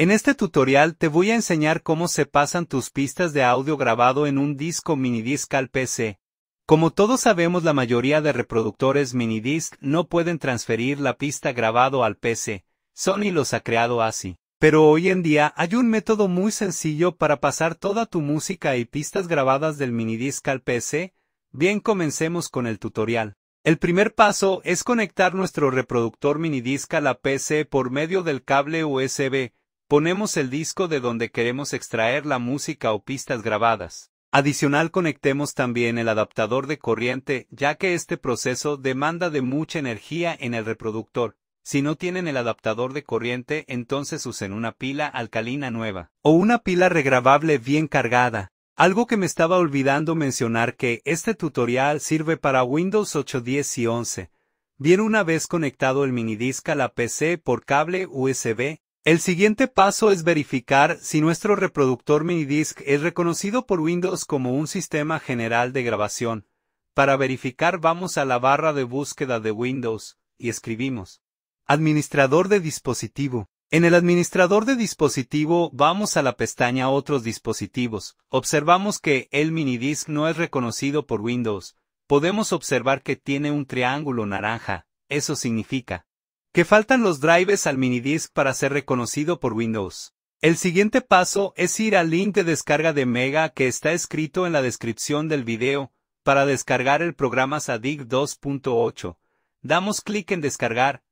En este tutorial te voy a enseñar cómo se pasan tus pistas de audio grabado en un disco minidisc al PC. Como todos sabemos la mayoría de reproductores minidisc no pueden transferir la pista grabado al PC, Sony los ha creado así. Pero hoy en día hay un método muy sencillo para pasar toda tu música y pistas grabadas del minidisc al PC. Bien comencemos con el tutorial. El primer paso es conectar nuestro reproductor minidisc a la PC por medio del cable USB Ponemos el disco de donde queremos extraer la música o pistas grabadas. Adicional conectemos también el adaptador de corriente, ya que este proceso demanda de mucha energía en el reproductor. Si no tienen el adaptador de corriente, entonces usen una pila alcalina nueva o una pila regrabable bien cargada. Algo que me estaba olvidando mencionar que este tutorial sirve para Windows 8, 10 y 11. Bien una vez conectado el minidisc a la PC por cable USB, el siguiente paso es verificar si nuestro reproductor minidisc es reconocido por Windows como un sistema general de grabación. Para verificar vamos a la barra de búsqueda de Windows y escribimos Administrador de dispositivo. En el administrador de dispositivo vamos a la pestaña Otros dispositivos. Observamos que el minidisc no es reconocido por Windows. Podemos observar que tiene un triángulo naranja. Eso significa que faltan los drives al minidisc para ser reconocido por Windows. El siguiente paso es ir al link de descarga de Mega que está escrito en la descripción del video, para descargar el programa SADIC 2.8. Damos clic en descargar.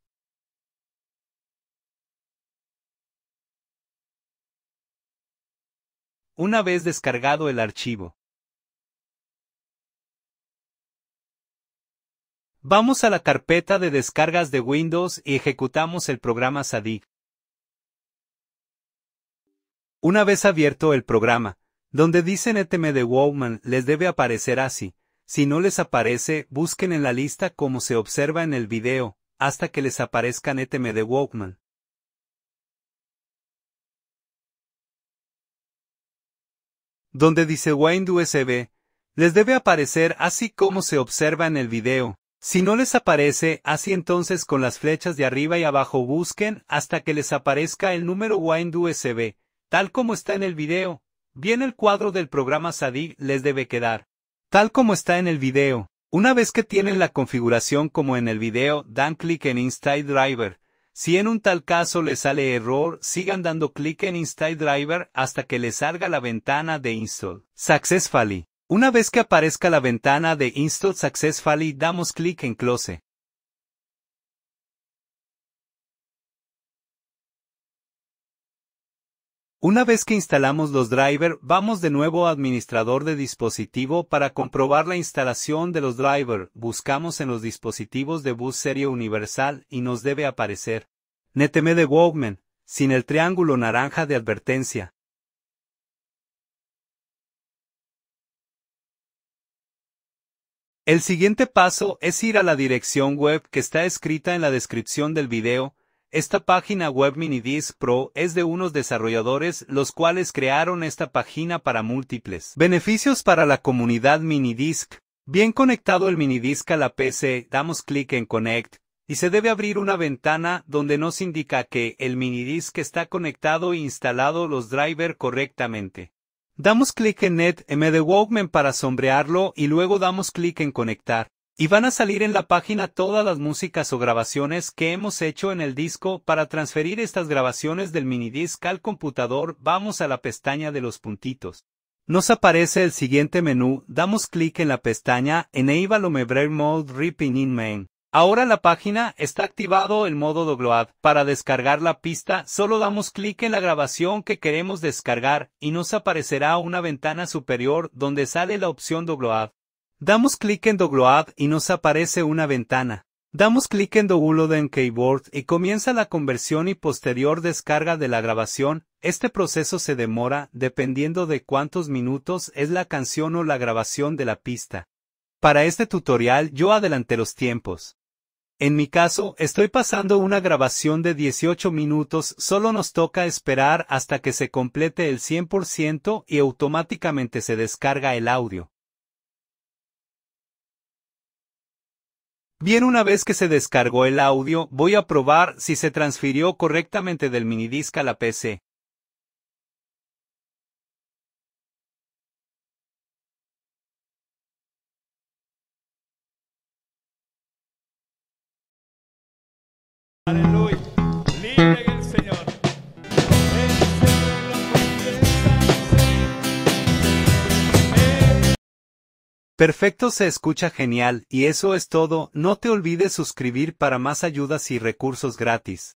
Una vez descargado el archivo, Vamos a la carpeta de descargas de Windows y ejecutamos el programa SADIC. Una vez abierto el programa, donde dice NTM de Walkman, les debe aparecer así. Si no les aparece, busquen en la lista como se observa en el video, hasta que les aparezca NTM de Walkman. Donde dice Wind USB, les debe aparecer así como se observa en el video, si no les aparece, así entonces con las flechas de arriba y abajo busquen hasta que les aparezca el número Wind USB, tal como está en el video. Bien el cuadro del programa SADIG les debe quedar. Tal como está en el video. Una vez que tienen la configuración como en el video, dan clic en Install Driver. Si en un tal caso les sale error, sigan dando clic en Install Driver hasta que les salga la ventana de Install. Successfully. Una vez que aparezca la ventana de Install Successfully damos clic en Close. Una vez que instalamos los drivers, vamos de nuevo a Administrador de dispositivo para comprobar la instalación de los drivers. Buscamos en los dispositivos de bus serie universal y nos debe aparecer de Walkman, sin el triángulo naranja de advertencia. El siguiente paso es ir a la dirección web que está escrita en la descripción del video. Esta página web MiniDisc Pro es de unos desarrolladores los cuales crearon esta página para múltiples beneficios para la comunidad MiniDisc. Bien conectado el MiniDisc a la PC, damos clic en Connect y se debe abrir una ventana donde nos indica que el MiniDisc está conectado e instalado los drivers correctamente. Damos clic en NetMD Walkman para sombrearlo y luego damos clic en Conectar. Y van a salir en la página todas las músicas o grabaciones que hemos hecho en el disco. Para transferir estas grabaciones del minidisc al computador, vamos a la pestaña de los puntitos. Nos aparece el siguiente menú, damos clic en la pestaña Enable Eivalomebre Mode Ripping in Main. Ahora la página está activado el modo Dogload. Para descargar la pista solo damos clic en la grabación que queremos descargar y nos aparecerá una ventana superior donde sale la opción Dogload. Damos clic en Dogload y nos aparece una ventana. Damos clic en Download en Keyboard y comienza la conversión y posterior descarga de la grabación. Este proceso se demora dependiendo de cuántos minutos es la canción o la grabación de la pista. Para este tutorial yo adelanté los tiempos. En mi caso, estoy pasando una grabación de 18 minutos, solo nos toca esperar hasta que se complete el 100% y automáticamente se descarga el audio. Bien, una vez que se descargó el audio, voy a probar si se transfirió correctamente del minidisc a la PC. Perfecto se escucha genial y eso es todo, no te olvides suscribir para más ayudas y recursos gratis.